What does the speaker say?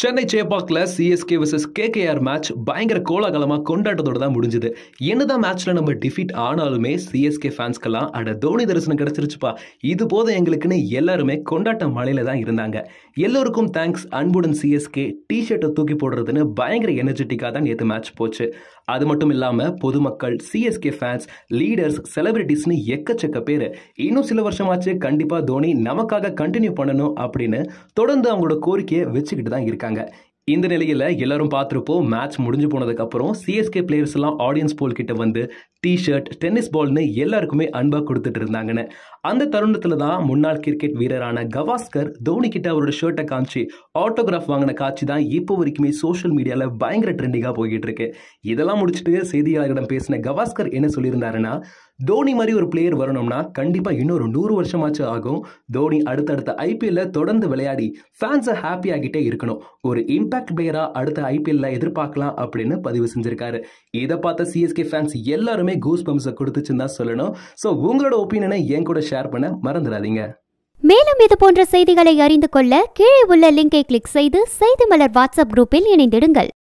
சென்னை சேப்பாக்கில் CSK versus KKR match பயங்கர கோலாகலமாக கொண்டாட்டத்தோடு தான் முடிஞ்சுது என்னதான் மேட்ச்சில் நம்ம டிஃபீட் ஆனாலுமே சிஎஸ்கே ஃபேன்ஸ்க்கெல்லாம் அட தோனி தரிசனம் கிடச்சிருச்சுப்பா இது போதும் எங்களுக்குன்னு எல்லாருமே கொண்டாட்ட மலையில் தான் இருந்தாங்க எல்லோருக்கும் தேங்க்ஸ் அன்புடன் சிஎஸ்கே டிஷர்ட்டை தூக்கி போடுறதுன்னு பயங்கர எனர்ஜெட்டிக்காக தான் நேற்று மேட்ச் போச்சு அது மட்டும் இல்லாமல் பொதுமக்கள் சிஎஸ்கே ஃபேன்ஸ் லீடர்ஸ் செலிபிரிட்டிஸ்னு எக்கச்சக்க பேர் இன்னும் சில வருஷமாச்சு கண்டிப்பாக தோனி நமக்காக கண்டினியூ பண்ணணும் அப்படின்னு தொடர்ந்து அவங்களோட கோரிக்கையை வச்சுக்கிட்டு தான் இருக்காங்க இருக்காங்க இந்த நிலையில் எல்லாரும் பார்த்துருப்போம் மேட்ச் முடிஞ்சு போனதுக்கப்புறம் சிஎஸ்கே பிளேயர்ஸ் எல்லாம் ஆடியன்ஸ் போல் கிட்ட வந்து ஷர்ட் டென்னிஸ் பால்னு எல்லாருக்குமே அன்பாக கொடுத்துட்டு இருந்தாங்கன்னு அந்த தருணத்தில் தான் முன்னாள் கிரிக்கெட் வீரரான கவாஸ்கர் தோனி கிட்ட அவரோட ஷர்ட்டை காமிச்சு ஆட்டோகிராஃப் வாங்கின காட்சி தான் இப்போ வரைக்குமே சோஷியல் மீடியாவில் பயங்கர ட்ரெண்டிங்காக போய்கிட்டு இருக்கு இதெல்லாம் முடிச்சுட்டு செய்தியாளர்களிடம் பேசின கவாஸ்கர் என்ன சொல்லியிருந்தாருன்னா தோனி மாதிரி ஒரு பிளேயர் வரணும்னா கண்டிப்பாக இன்னொரு நூறு வருஷமாச்சும் ஆகும் தோனி அடுத்தடுத்த ஐபிஎல்ல தொடர்ந்து விளையாடி ஃபேன்ஸை ஹாப்பி ஆகிட்டே இருக்கணும் ஒரு இம்பாக்ட் பிளேயராக அடுத்த ஐபிஎல்ல எதிர்பார்க்கலாம் அப்படின்னு பதிவு செஞ்சிருக்காரு இதை பார்த்த சிஎஸ்கே ஃபேன்ஸ் எல்லாருமே கூஸ் பம்ஸை கொடுத்துச்சுன்னு தான் சொல்லணும் ஸோ உங்களோட ஒப்பீனியனை என் கூட ஷேர் ஷேர் பண்ண மறந்துடாதீங்க மேலும் இது போன்ற செய்திகளை அறிந்து கொள்ள கீழே உள்ள லிங்கை கிளிக் செய்து செய்தி மலர் வாட்ஸ்அப் குரூப்பில் இணைந்திடுங்கள்